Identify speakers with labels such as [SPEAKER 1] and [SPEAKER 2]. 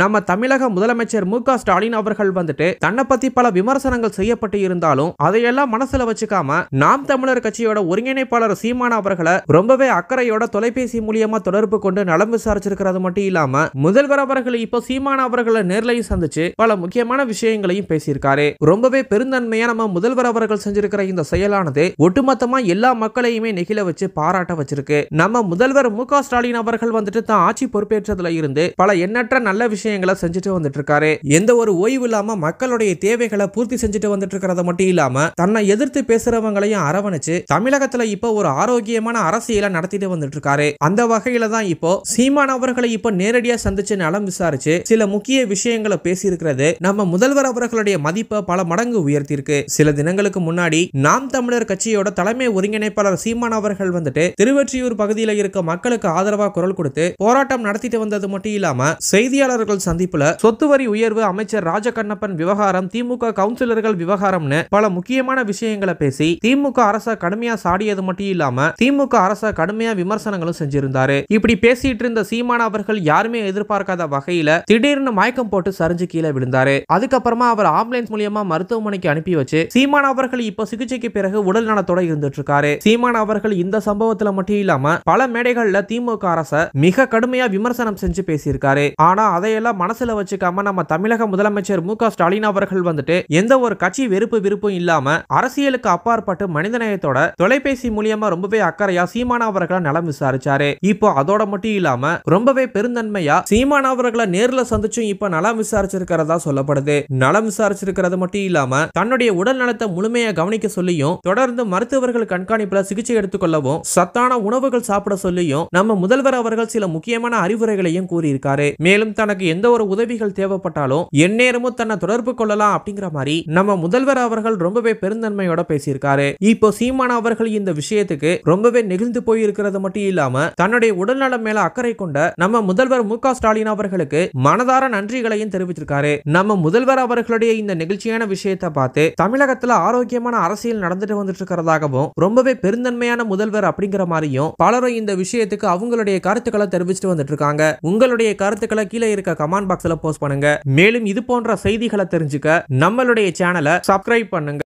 [SPEAKER 1] நம்ம தமிழக முதலமைச்சர் மு ஸ்டாலின் அவர்கள் வந்துட்டு தன்னை பத்தி பல விமர்சனங்கள் செய்யப்பட்டு இருந்தாலும் அதையெல்லாம் மனசுல வச்சுக்காம நாம் தமிழர் கட்சியோட ஒருங்கிணைப்பாளர் சீமான அவர்களை ரொம்பவே அக்கறையோட தொலைபேசி மூலியமா தொடர்பு கொண்டு நலம் விசாரிச்சிருக்கிறது மட்டும் இல்லாம முதல்வர் அவர்கள் இப்போ சீமான அவர்களை நேர்லையும் சந்திச்சு பல முக்கியமான விஷயங்களையும் பேசியிருக்காரு ரொம்பவே பெருந்தன்மையா நம்ம முதல்வர் அவர்கள் செஞ்சிருக்கிற இந்த செயலானது ஒட்டுமொத்தமா எல்லா மக்களையுமே நெகிழ வச்சு பாராட்ட வச்சிருக்கு நம்ம முதல்வர் மு ஸ்டாலின் அவர்கள் வந்துட்டு தான் ஆட்சி பொறுப்பேற்றதுல இருந்து பல எண்ணற்ற நல்ல விஷயம் விஷயங்களை செஞ்சுட்டு வந்துட்டு இருக்காரு எந்த ஒரு ஓய்வு இல்லாம மக்களுடைய தேவைகளை பூர்த்தி செஞ்சுட்டு வந்துட்டு இருக்கிறத மட்டும் இல்லாம தன்னை எதிர்த்து பேசுறவங்களையும் அரவணைச்சு தமிழகத்துல இப்ப ஒரு ஆரோக்கியமான அரசியலை நடத்திட்டு வந்துட்டு இருக்காரு அந்த வகையில தான் இப்போ சீமான் அவர்களை இப்ப நேரடியா சந்திச்சு நலம் விசாரிச்சு சில முக்கிய விஷயங்களை பேசியிருக்கிறது நம்ம முதல்வர் அவர்களுடைய மதிப்பை பல மடங்கு இருக்கு சில தினங்களுக்கு முன்னாடி நாம் தமிழர் கட்சியோட தலைமை ஒருங்கிணைப்பாளர் சீமான் அவர்கள் வந்துட்டு திருவெற்றியூர் பகுதியில் இருக்க மக்களுக்கு ஆதரவா குரல் கொடுத்து போராட்டம் நடத்திட்டு வந்தது மட்டும் இல்லாம செய்தியாளர்கள் செய்தியாளர்கள் சந்திப்புல சொத்து வரி உயர்வு அமைச்சர் ராஜகண்ணப்பன் விவகாரம் திமுக கவுன்சிலர்கள் விவகாரம்னு பல முக்கியமான விஷயங்களை பேசி திமுக அரச கடுமையா சாடியது மட்டும் இல்லாம திமுக அரச கடுமையா விமர்சனங்களும் செஞ்சிருந்தாரு இப்படி பேசிட்டு இருந்த சீமான அவர்கள் யாருமே எதிர்பார்க்காத வகையில திடீர்னு மயக்கம் போட்டு சரிஞ்சு கீழே விழுந்தாரு அதுக்கப்புறமா அவர் ஆம்புலன்ஸ் மூலியமா மருத்துவமனைக்கு அனுப்பி வச்சு சீமான அவர்கள் இப்ப சிகிச்சைக்கு பிறகு உடல் நலத்தோட இருந்துட்டு இருக்காரு சீமான அவர்கள் இந்த சம்பவத்துல மட்டும் இல்லாம பல மேடைகள்ல திமுக அரச மிக கடுமையா விமர்சனம் செஞ்சு பேசியிருக்காரு ஆனா அதை இதையெல்லாம் மனசுல வச்சுக்காம நம்ம தமிழக முதலமைச்சர் மு ஸ்டாலின் அவர்கள் வந்துட்டு எந்த ஒரு கட்சி வெறுப்பு விருப்பம் இல்லாம அரசியலுக்கு அப்பாற்பட்டு மனிதநேயத்தோட தொலைபேசி மூலியமா ரொம்பவே அக்கறையா சீமானா அவர்களை நலம் விசாரிச்சாரு இப்போ அதோட மட்டும் இல்லாம ரொம்பவே பெருந்தன்மையா சீமானா அவர்களை நேர்ல சந்திச்சும் இப்ப நலம் விசாரிச்சிருக்கிறதா சொல்லப்படுது நலம் விசாரிச்சிருக்கிறது மட்டும் இல்லாம தன்னுடைய உடல் நலத்தை முழுமையா கவனிக்க சொல்லியும் தொடர்ந்து மருத்துவர்கள் கண்காணிப்புல சிகிச்சை எடுத்துக்கொள்ளவும் சத்தான உணவுகள் சாப்பிட சொல்லியும் நம்ம முதல்வர் அவர்கள் சில முக்கியமான அறிவுரைகளையும் கூறியிருக்காரு மேலும் தனக்கு எந்த ஒரு உதவிகள் தேவைப்பட்டாலும் எந்நேரமும் தன்னை தொடர்பு கொள்ளலாம் அப்படிங்கிற மாதிரி நம்ம முதல்வர் அவர்கள் ரொம்பவே பெருந்தன்மையோட பேசியிருக்காரு இப்போ சீமான் அவர்கள் இந்த விஷயத்துக்கு ரொம்பவே நெகிழ்ந்து போயிருக்கிறது மட்டும் இல்லாம தன்னுடைய உடல்நலம் மேல அக்கறை கொண்ட நம்ம முதல்வர் மு ஸ்டாலின் அவர்களுக்கு மனதார நன்றிகளையும் தெரிவிச்சிருக்காரு நம்ம முதல்வர் அவர்களுடைய இந்த நிகழ்ச்சியான விஷயத்தை பார்த்து தமிழகத்துல ஆரோக்கியமான அரசியல் நடந்துட்டு வந்துட்டு இருக்கிறதாகவும் ரொம்பவே பெருந்தன்மையான முதல்வர் அப்படிங்கிற மாதிரியும் பலரும் இந்த விஷயத்துக்கு அவங்களுடைய கருத்துக்களை தெரிவிச்சுட்டு வந்துட்டு இருக்காங்க உங்களுடைய கருத்துக்களை கீழே இருக்க கமெண்ட் பாக்ஸ்ல போஸ்ட் பண்ணுங்க மேலும் இது போன்ற செய்திகளை தெரிஞ்சுக்க நம்மளுடைய சேனலை சப்ஸ்கிரைப் பண்ணுங்க